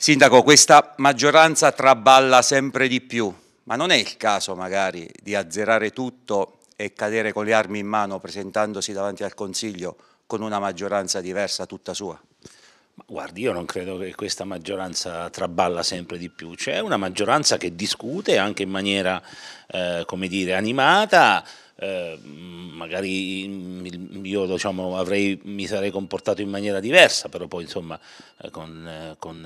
Sindaco, questa maggioranza traballa sempre di più, ma non è il caso magari di azzerare tutto e cadere con le armi in mano presentandosi davanti al Consiglio con una maggioranza diversa tutta sua? guardi, io non credo che questa maggioranza traballa sempre di più, c'è una maggioranza che discute anche in maniera, eh, come dire, animata, eh, magari io diciamo, avrei, mi sarei comportato in maniera diversa, però poi insomma eh, con, eh, con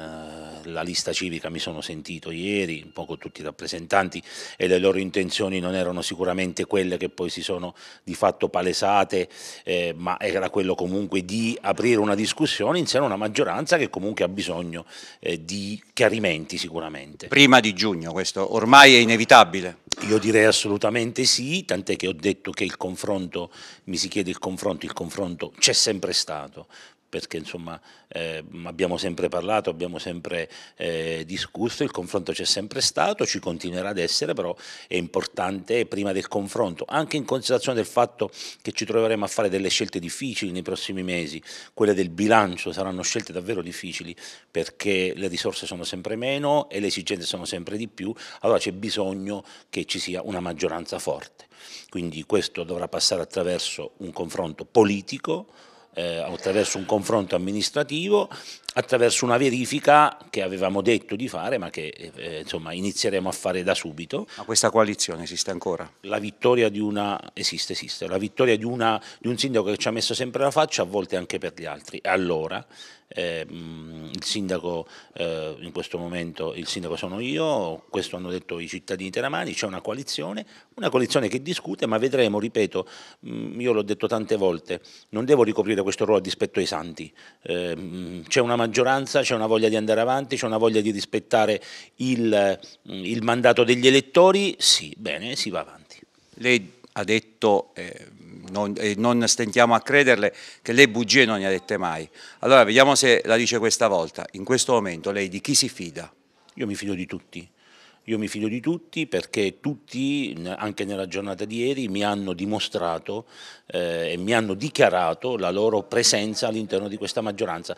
la lista civica mi sono sentito ieri, un po' con tutti i rappresentanti e le loro intenzioni non erano sicuramente quelle che poi si sono di fatto palesate, eh, ma era quello comunque di aprire una discussione insieme a una maggioranza che comunque ha bisogno eh, di chiarimenti sicuramente. Prima di giugno questo ormai è inevitabile. Io direi assolutamente sì, tant'è che ho detto che il confronto, mi si chiede il confronto, il confronto c'è sempre stato, perché insomma eh, abbiamo sempre parlato, abbiamo sempre eh, discusso, il confronto c'è sempre stato, ci continuerà ad essere, però è importante prima del confronto, anche in considerazione del fatto che ci troveremo a fare delle scelte difficili nei prossimi mesi, quelle del bilancio saranno scelte davvero difficili perché le risorse sono sempre meno e le esigenze sono sempre di più, allora c'è bisogno che ci sia una maggioranza forte. Quindi questo dovrà passare attraverso un confronto politico, eh, attraverso un confronto amministrativo, attraverso una verifica che avevamo detto di fare ma che eh, eh, insomma, inizieremo a fare da subito. Ma questa coalizione esiste ancora? La vittoria di una, esiste, esiste, la vittoria di, una, di un sindaco che ci ha messo sempre la faccia, a volte anche per gli altri. Allora, eh, il sindaco eh, in questo momento il sindaco sono io, questo hanno detto i cittadini teramani, c'è una coalizione, una coalizione che discute ma vedremo, ripeto, mh, io l'ho detto tante volte, non devo ricoprire questo ruolo a dispetto ai santi, eh, c'è una maggioranza, c'è una voglia di andare avanti, c'è una voglia di rispettare il, il mandato degli elettori, sì, bene, si va avanti. Lei ha detto eh, non, e non stentiamo a crederle, che lei bugie non ne ha dette mai. Allora vediamo se la dice questa volta. In questo momento lei di chi si fida? Io mi fido di tutti. Io mi fido di tutti perché tutti, anche nella giornata di ieri, mi hanno dimostrato eh, e mi hanno dichiarato la loro presenza all'interno di questa maggioranza.